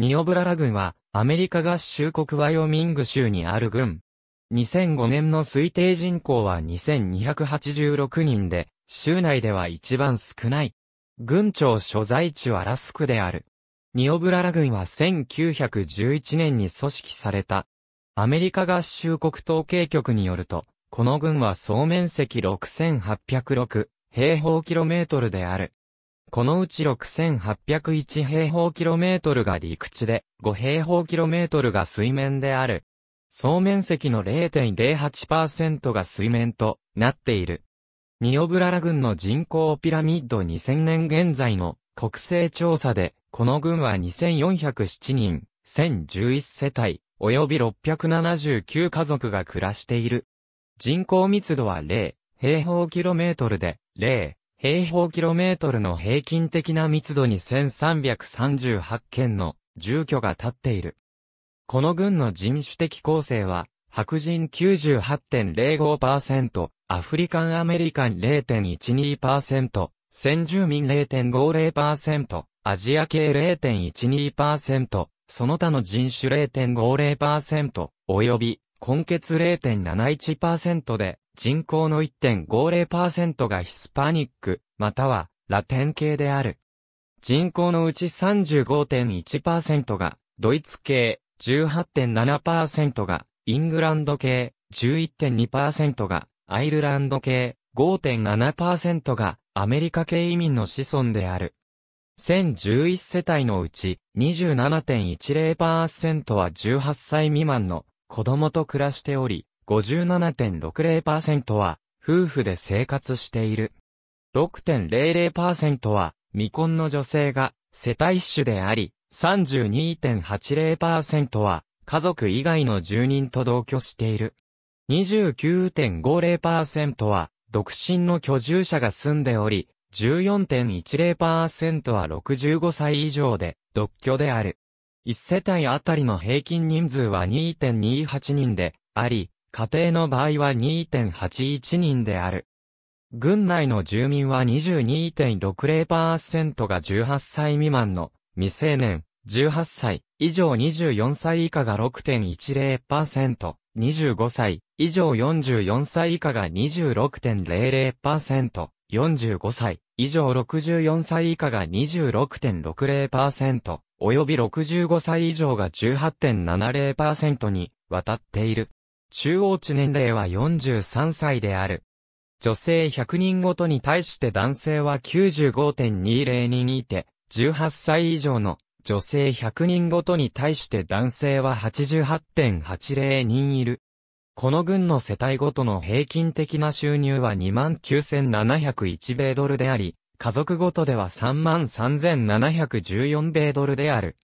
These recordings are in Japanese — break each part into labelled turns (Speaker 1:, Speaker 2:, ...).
Speaker 1: ニオブララ軍は、アメリカ合衆国ワイオミング州にある軍。2005年の推定人口は2286人で、州内では一番少ない。軍庁所在地はラスクである。ニオブララ軍は1911年に組織された。アメリカ合衆国統計局によると、この軍は総面積6806平方キロメートルである。このうち6801平方キロメートルが陸地で、5平方キロメートルが水面である。総面積の0.08%が水面となっている。ニオブララ軍の人口ピラミッド2000年現在の国勢調査で、この軍は2407人、1011世帯、及び679家族が暮らしている。人口密度は0、平方キロメートルで、0、平方キロメートルの平均的な密度に1338件の住居が立っている。この軍の人種的構成は、白人98.05%、アフリカンアメリカン0.12%、先住民0.50%、アジア系0.12%、その他の人種0.50%、及び、根血0.71%で、人口の1.50%がヒスパニック、またはラテン系である。人口のうち35.1%がドイツ系、18.7%がイングランド系、11.2%がアイルランド系、5.7%がアメリカ系移民の子孫である。1011世帯のうち27.10%は18歳未満の子供と暮らしており、57.60%は、夫婦で生活している。6.00%は、未婚の女性が、世帯主であり、32.80%は、家族以外の住人と同居している。29.50%は、独身の居住者が住んでおり、14.10%は65歳以上で、独居である。1世帯あたりの平均人数は2.28人で、あり、家庭の場合は2.81人である。郡内の住民は22.60%が18歳未満の未成年、18歳以上24歳以下が6.10%、25歳以上44歳以下が26.00%、45歳以上64歳以下が26.60%、及び65歳以上が18.70%に渡っている。中央値年齢は43歳である。女性100人ごとに対して男性は95.20人いて、18歳以上の女性100人ごとに対して男性は88.80人いる。この軍の世帯ごとの平均的な収入は29,701米ドルであり、家族ごとでは33,714米ドルである。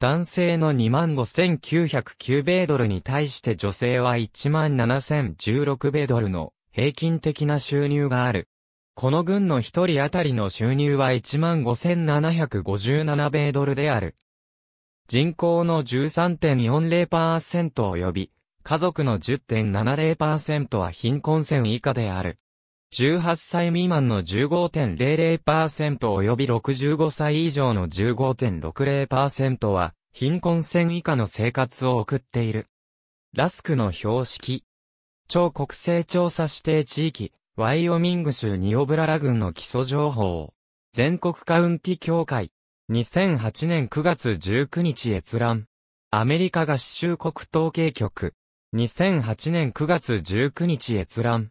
Speaker 1: 男性の25,909米ドルに対して女性は17,016米ドルの平均的な収入がある。この軍の一人当たりの収入は15,757米ドルである。人口の13.40%及び、家族の10.70%は貧困線以下である。18歳未満の15.00%及び65歳以上の15.60%は、貧困線以下の生活を送っている。ラスクの標識。超国勢調査指定地域、ワイオミング州ニオブララ郡の基礎情報。全国カウンティ協会。2008年9月19日閲覧。アメリカ合衆国統計局。2008年9月19日閲覧。